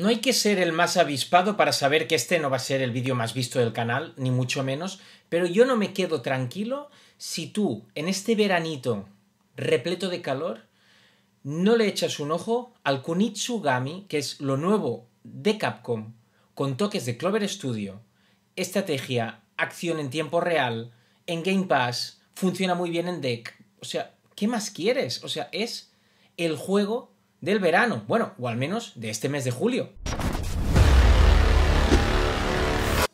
No hay que ser el más avispado para saber que este no va a ser el vídeo más visto del canal, ni mucho menos, pero yo no me quedo tranquilo si tú, en este veranito repleto de calor, no le echas un ojo al Kunitsugami, que es lo nuevo de Capcom, con toques de Clover Studio, estrategia, acción en tiempo real, en Game Pass, funciona muy bien en deck. O sea, ¿qué más quieres? O sea, es el juego del verano, bueno, o al menos de este mes de julio.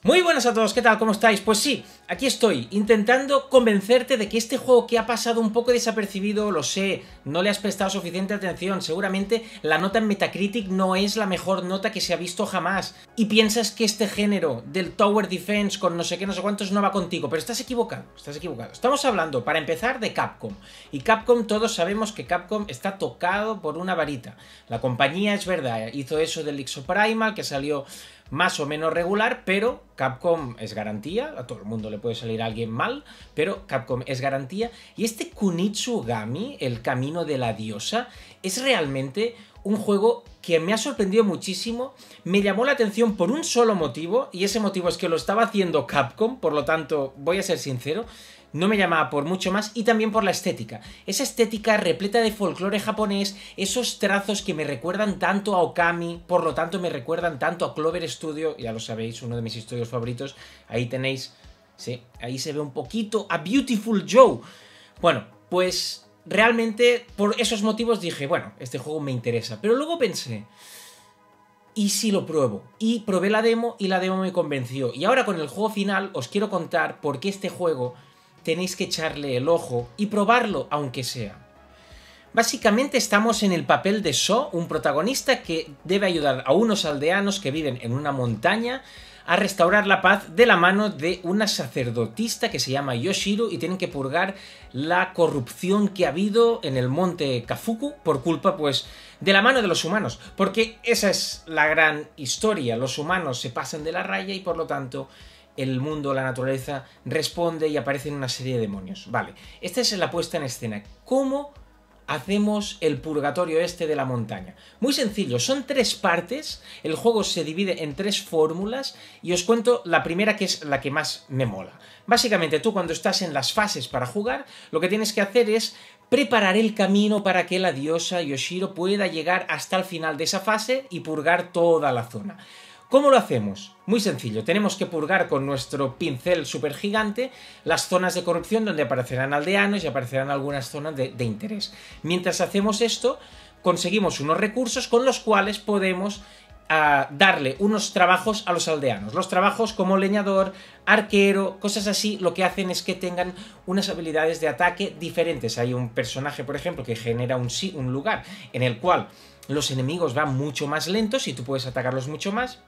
Muy buenas a todos, ¿qué tal? ¿Cómo estáis? Pues sí, aquí estoy, intentando convencerte de que este juego que ha pasado un poco desapercibido, lo sé, no le has prestado suficiente atención, seguramente la nota en Metacritic no es la mejor nota que se ha visto jamás, y piensas que este género del Tower Defense con no sé qué, no sé cuántos no va contigo, pero estás equivocado, estás equivocado. Estamos hablando, para empezar, de Capcom, y Capcom todos sabemos que Capcom está tocado por una varita. La compañía, es verdad, hizo eso del Primal, que salió más o menos regular, pero Capcom es garantía, a todo el mundo le puede salir alguien mal, pero Capcom es garantía. Y este Kunitsugami, el camino de la diosa, es realmente un juego que me ha sorprendido muchísimo, me llamó la atención por un solo motivo, y ese motivo es que lo estaba haciendo Capcom, por lo tanto, voy a ser sincero, no me llamaba por mucho más y también por la estética. Esa estética repleta de folclore japonés, esos trazos que me recuerdan tanto a Okami, por lo tanto me recuerdan tanto a Clover Studio, ya lo sabéis, uno de mis estudios favoritos, ahí tenéis, sí, ahí se ve un poquito a Beautiful Joe. Bueno, pues realmente por esos motivos dije, bueno, este juego me interesa, pero luego pensé... ¿y si lo pruebo? Y probé la demo y la demo me convenció. Y ahora con el juego final os quiero contar por qué este juego tenéis que echarle el ojo y probarlo aunque sea. Básicamente estamos en el papel de So, un protagonista que debe ayudar a unos aldeanos que viven en una montaña a restaurar la paz de la mano de una sacerdotista que se llama Yoshiro y tienen que purgar la corrupción que ha habido en el monte Kafuku por culpa pues de la mano de los humanos, porque esa es la gran historia, los humanos se pasan de la raya y por lo tanto el mundo, la naturaleza, responde y aparecen una serie de demonios. Vale, esta es la puesta en escena. ¿Cómo hacemos el purgatorio este de la montaña? Muy sencillo, son tres partes, el juego se divide en tres fórmulas y os cuento la primera que es la que más me mola. Básicamente tú cuando estás en las fases para jugar, lo que tienes que hacer es preparar el camino para que la diosa Yoshiro pueda llegar hasta el final de esa fase y purgar toda la zona. ¿Cómo lo hacemos? Muy sencillo, tenemos que purgar con nuestro pincel gigante las zonas de corrupción donde aparecerán aldeanos y aparecerán algunas zonas de, interés. Mientras hacemos esto, conseguimos unos recursos con los cuales podemos ah, darle unos trabajos a los aldeanos. Los trabajos como leñador, arquero, cosas así, lo que hacen es que tengan unas habilidades de ataque diferentes. Hay un personaje, por ejemplo, que genera un, un lugar en el cual los enemigos van mucho más lentos y tú puedes atacarlos mucho más.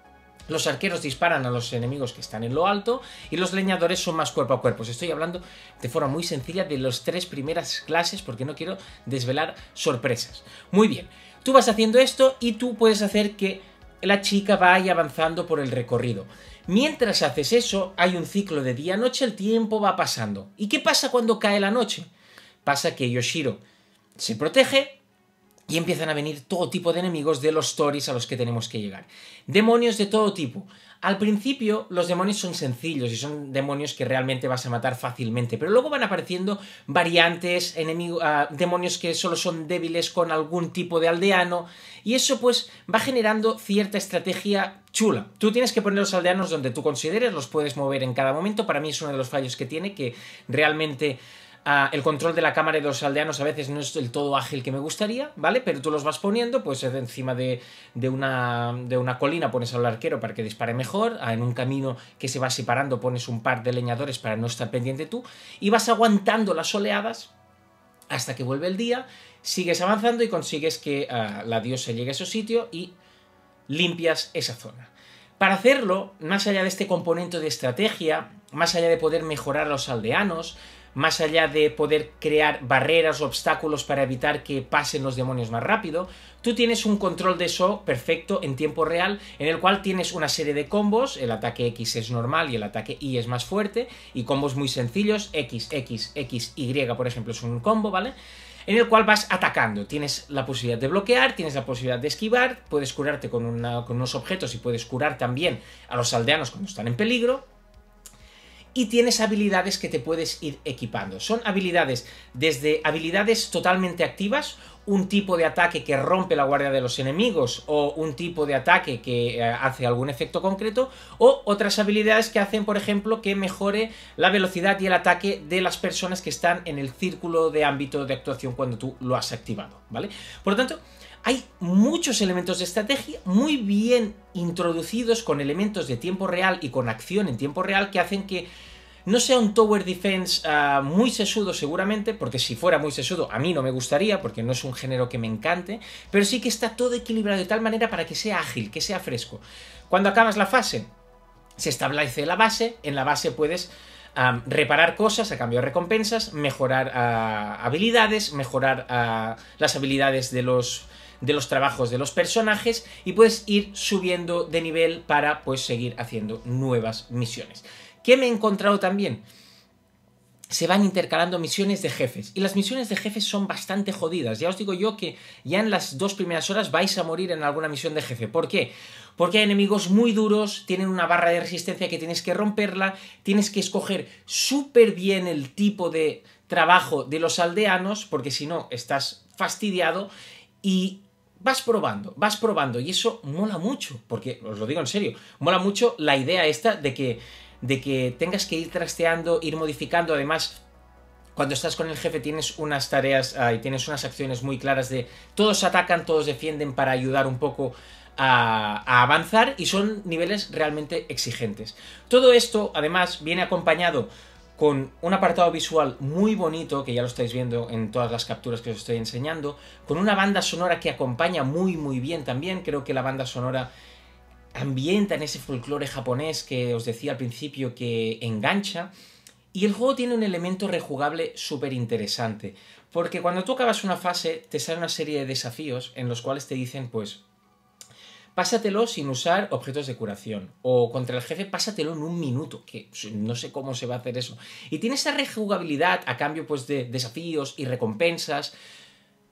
Los arqueros disparan a los enemigos que están en lo alto y los leñadores son más cuerpo a cuerpo. estoy hablando de forma muy sencilla de las tres primeras clases porque no quiero desvelar sorpresas. Muy bien, tú vas haciendo esto y tú puedes hacer que la chica vaya avanzando por el recorrido. Mientras haces eso, hay un ciclo de día-noche, el tiempo va pasando. ¿Y qué pasa cuando cae la noche? Pasa que Yoshiro se protege y empiezan a venir todo tipo de enemigos de los stories a los que tenemos que llegar. Demonios de todo tipo. Al principio los demonios son sencillos y son demonios que realmente vas a matar fácilmente, pero luego van apareciendo variantes, enemigos, ah, demonios que solo son débiles con algún tipo de aldeano, y eso pues va generando cierta estrategia chula. Tú tienes que poner los aldeanos donde tú consideres, los puedes mover en cada momento, para mí es uno de los fallos que tiene, que realmente el control de la cámara de los aldeanos a veces no es el todo ágil que me gustaría, ¿vale? Pero tú los vas poniendo, pues eh, encima de, de, una, de una colina pones al arquero para que dispare mejor, ah, en un camino que se va separando pones un par de leñadores para no estar pendiente tú, y vas aguantando las oleadas hasta que vuelve el día, sigues avanzando y consigues que ah, la diosa llegue a su sitio y limpias esa zona. Para hacerlo, más allá de este componente de estrategia, más allá de poder mejorar a los aldeanos, más allá de poder crear barreras, o obstáculos para evitar que pasen los demonios más rápido, tú tienes un control de eso perfecto en tiempo real, en el cual tienes una serie de combos, el ataque X es normal y el ataque Y es más fuerte, y combos muy sencillos, X, X, X, Y, por ejemplo, es un combo, ¿vale? en el cual vas atacando. Tienes la posibilidad de bloquear, tienes la posibilidad de esquivar, puedes curarte con, unos objetos y puedes curar también a los aldeanos cuando están en peligro y tienes habilidades que te puedes ir equipando. Son habilidades desde habilidades totalmente activas un tipo de ataque que rompe la guardia de los enemigos o un tipo de ataque que eh, hace algún efecto concreto o otras habilidades que hacen, por ejemplo, que mejore la velocidad y el ataque de las personas que están en el círculo de ámbito de actuación cuando tú lo has activado, ¿vale? Por lo tanto, hay muchos elementos de estrategia muy bien introducidos con elementos de tiempo real y con acción en tiempo real que hacen que no sea un Tower Defense ah, muy sesudo seguramente, porque si fuera muy sesudo a mí no me gustaría, porque no es un género que me encante, pero sí que está todo equilibrado de tal manera para que sea ágil, que sea fresco. Cuando acabas la fase, se establece la base, en la base puedes... Ah, reparar cosas a cambio de recompensas, mejorar ah, habilidades, mejorar las habilidades de los, de los trabajos de los personajes y puedes ir subiendo de nivel para pues seguir haciendo nuevas misiones. ¿Qué me he encontrado también? se van intercalando misiones de jefes. Y las misiones de jefes son bastante jodidas. Ya os digo yo que ya en las dos primeras horas vais a morir en alguna misión de jefe. ¿Por qué? Porque hay enemigos muy duros, tienen una barra de resistencia que tienes que romperla, tienes que escoger súper bien el tipo de trabajo de los aldeanos, porque si no estás fastidiado, y vas probando, vas probando, y eso mola mucho, porque os lo digo en serio, mola mucho la idea esta de que de que tengas que ir trasteando, ir modificando, además cuando estás con el jefe tienes unas tareas ah, y tienes unas acciones muy claras de todos atacan, todos defienden para ayudar un poco a, a, avanzar y son niveles realmente exigentes. Todo esto además viene acompañado con un apartado visual muy bonito, que ya lo estáis viendo en todas las capturas que os estoy enseñando, con una banda sonora que acompaña muy muy bien también, creo que la banda sonora Ambienta en ese folclore japonés que os decía al principio que engancha. Y el juego tiene un elemento rejugable súper interesante, porque cuando tú acabas una fase te sale una serie de desafíos en los cuales te dicen pues pásatelo sin usar objetos de curación. O contra el jefe, pásatelo en un minuto, que no sé cómo se va a hacer eso. Y tiene esa rejugabilidad a cambio pues, de desafíos y recompensas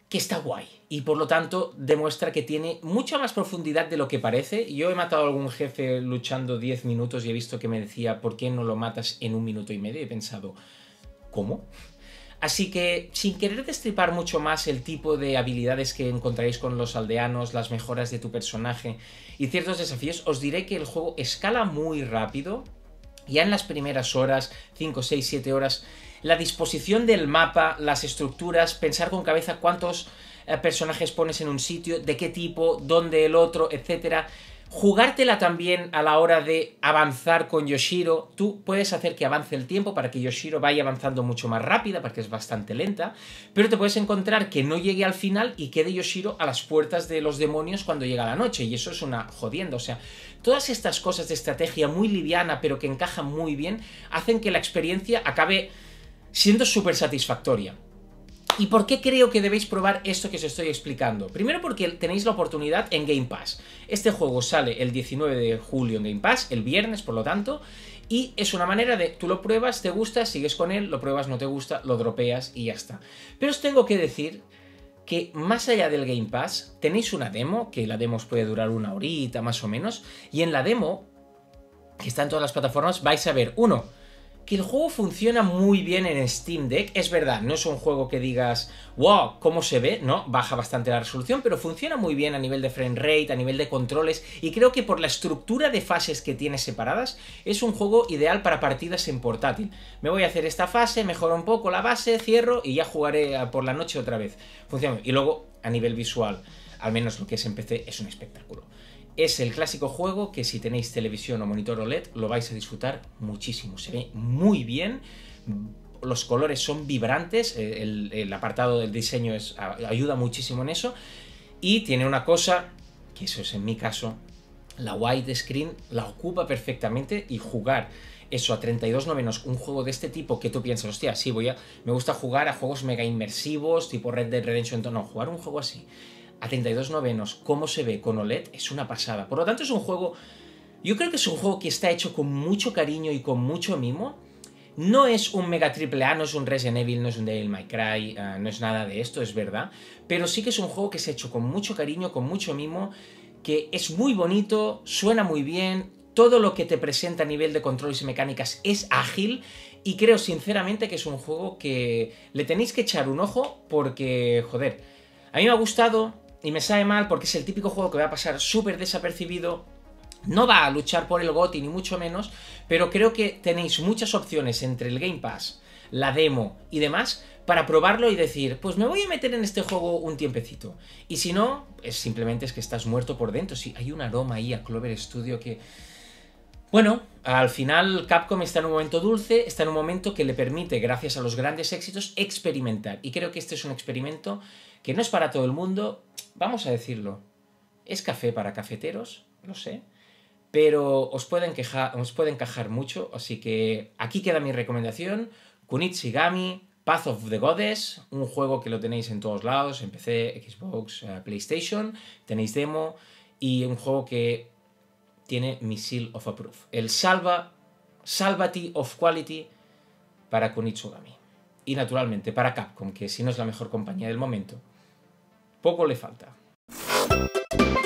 que está guay. Y por lo tanto demuestra que tiene mucha más profundidad de lo que parece. Yo he matado a algún jefe luchando 10 minutos y he visto que me decía, ¿por qué no lo matas en un minuto y medio? Y he pensado, ¿cómo? Así que, sin querer destripar mucho más el tipo de habilidades que encontraréis con los aldeanos, las mejoras de tu personaje y ciertos desafíos, os diré que el juego escala muy rápido. Ya en las primeras horas, 5, 6, 7 horas, la disposición del mapa, las estructuras, pensar con cabeza cuántos eh, personajes pones en un sitio, de qué tipo, dónde el otro, etc. Jugártela también a la hora de avanzar con Yoshiro. Tú puedes hacer que avance el tiempo para que Yoshiro vaya avanzando mucho más rápida, porque es bastante lenta, pero te puedes encontrar que no llegue al final y quede Yoshiro a las puertas de los demonios cuando llega la noche, y eso es una jodienda. O sea, todas estas cosas de estrategia muy liviana, pero que encajan muy bien, hacen que la experiencia acabe siendo súper satisfactoria. ¿Y por qué creo que debéis probar esto que os estoy explicando? Primero porque tenéis la oportunidad en Game Pass. Este juego sale el 19 de julio en Game Pass, el viernes por lo tanto, y es una manera de, tú lo pruebas, te gusta, sigues con él, lo pruebas, no te gusta, lo dropeas y ya está. Pero os tengo que decir que más allá del Game Pass, tenéis una demo, que la demo os puede durar una horita más o menos, y en la demo, que está en todas las plataformas, vais a ver, uno, que el juego funciona muy bien en Steam Deck. Es verdad, no es un juego que digas, wow, ¿cómo se ve? No, baja bastante la resolución, pero funciona muy bien a nivel de frame rate, a nivel de controles, y creo que por la estructura de fases que tiene separadas, es un juego ideal para partidas en portátil. Me voy a hacer esta fase, mejoro un poco la base, cierro y ya jugaré por la noche otra vez. Funciona. Y luego, a nivel visual, al menos lo que es en PC, es un espectáculo. Es el clásico juego que si tenéis televisión o monitor OLED lo vais a disfrutar muchísimo. Se ve muy bien, los colores son vibrantes, eh, el, apartado del diseño es, ayuda muchísimo en eso y tiene una cosa, que eso es en mi caso, la screen la ocupa perfectamente y jugar eso a 32 menos un juego de este tipo que tú piensas, hostia, sí, voy a, me gusta jugar a juegos mega inmersivos, tipo Red Dead Redemption, no, jugar un juego así a 32 novenos, cómo se ve con OLED, es una pasada. Por lo tanto, es un juego. Yo creo que es un juego que está hecho con mucho cariño y con mucho mimo. No es un mega triple A, no es un Resident Evil, no es un Devil May Cry, eh, no es nada de esto, es verdad. Pero sí que es un juego que se ha hecho con mucho cariño, con mucho mimo, que es muy bonito, suena muy bien, todo lo que te presenta a nivel de controles y mecánicas es ágil y creo sinceramente que es un juego que le tenéis que echar un ojo porque, joder, a mí me ha gustado, y me sabe mal porque es el típico juego que va a pasar súper desapercibido. No va a luchar por el GOTI, ni mucho menos, pero creo que tenéis muchas opciones entre el Game Pass, la demo y demás para probarlo y decir, pues me voy a meter en este juego un tiempecito. Y si no, simplemente es que estás muerto por dentro. hay un aroma ahí a Clover Studio que... Bueno, al final Capcom está en un momento dulce, está en un momento que le permite, gracias a los grandes éxitos, experimentar. Y creo que este es un experimento que no es para todo el mundo, vamos a decirlo, es café para cafeteros, lo sé, pero os puede, encajar, os mucho, así que aquí queda mi recomendación, kunichigami Path of the Goddess, un juego que lo tenéis en todos lados, en PC, Xbox, eh, PlayStation, tenéis demo y un juego que tiene Missile of approve, el salva, salvati of quality para kunichigami Y naturalmente para Capcom, que si no es la mejor compañía del momento, poco le falta.